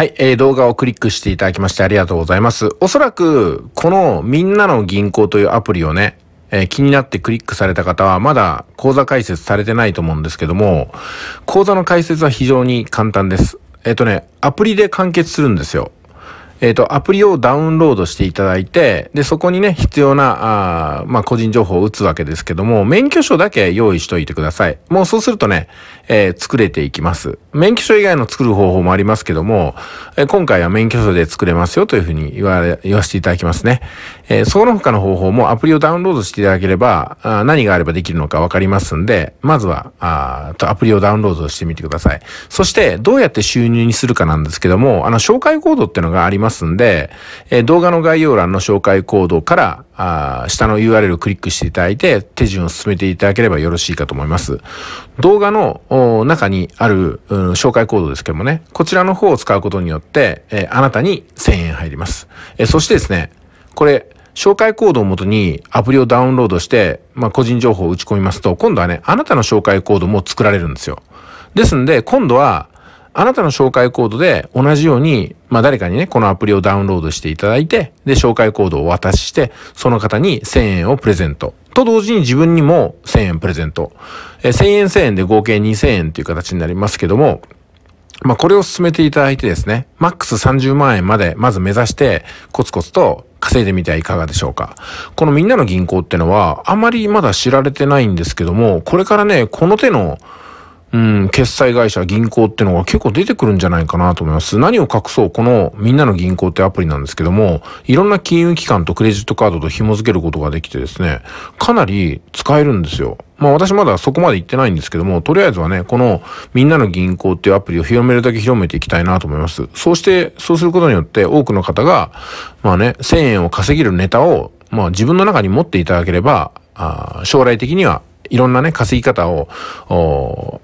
はい、えー、動画をクリックしていただきましてありがとうございます。おそらく、このみんなの銀行というアプリをね、えー、気になってクリックされた方は、まだ講座解説されてないと思うんですけども、講座の解説は非常に簡単です。えっ、ー、とね、アプリで完結するんですよ。えっ、ー、と、アプリをダウンロードしていただいて、で、そこにね、必要な、あまあ、個人情報を打つわけですけども、免許証だけ用意しといてください。もうそうするとね、えー、作れていきます。免許証以外の作る方法もありますけども、えー、今回は免許証で作れますよというふうに言われ、言わせていただきますね。えその他の方法もアプリをダウンロードしていただければ、あ何があればできるのかわかりますんで、まずは、あアプリをダウンロードしてみてください。そして、どうやって収入にするかなんですけども、あの、紹介コードってのがありますますんで、え動画の概要欄の紹介コードから、あ下の URL をクリックしていただいて、手順を進めていただければよろしいかと思います。動画の中にある、うん、紹介コードですけどもね、こちらの方を使うことによって、えあなたに1000円入ります。えそしてですね、これ、紹介コードをもとにアプリをダウンロードして、まあ、個人情報を打ち込みますと、今度はね、あなたの紹介コードも作られるんですよ。ですんで、今度は、あなたの紹介コードで同じように、まあ誰かにね、このアプリをダウンロードしていただいて、で、紹介コードをお渡しして、その方に1000円をプレゼント。と同時に自分にも1000円プレゼント。え1000円1000円で合計2000円という形になりますけども、まあこれを進めていただいてですね、マックス30万円までまず目指して、コツコツと稼いでみてはいかがでしょうか。このみんなの銀行ってのは、あまりまだ知られてないんですけども、これからね、この手のうん、決済会社、銀行ってのが結構出てくるんじゃないかなと思います。何を隠そう、このみんなの銀行ってアプリなんですけども、いろんな金融機関とクレジットカードと紐付けることができてですね、かなり使えるんですよ。まあ私まだそこまで行ってないんですけども、とりあえずはね、このみんなの銀行っていうアプリを広めるだけ広めていきたいなと思います。そうして、そうすることによって多くの方が、まあね、1000円を稼げるネタを、まあ自分の中に持っていただければ、あ将来的にはいろんなね、稼ぎ方を、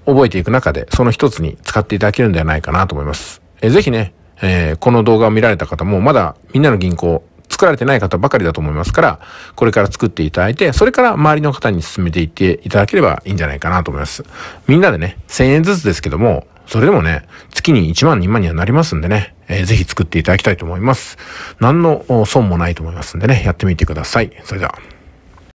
覚えていく中で、その一つに使っていただけるんではないかなと思います。えー、ぜひね、えー、この動画を見られた方も、まだみんなの銀行、作られてない方ばかりだと思いますから、これから作っていただいて、それから周りの方に進めていっていただければいいんじゃないかなと思います。みんなでね、1000円ずつですけども、それでもね、月に1万2万にはなりますんでね、えー、ぜひ作っていただきたいと思います。何の損もないと思いますんでね、やってみてください。それでは。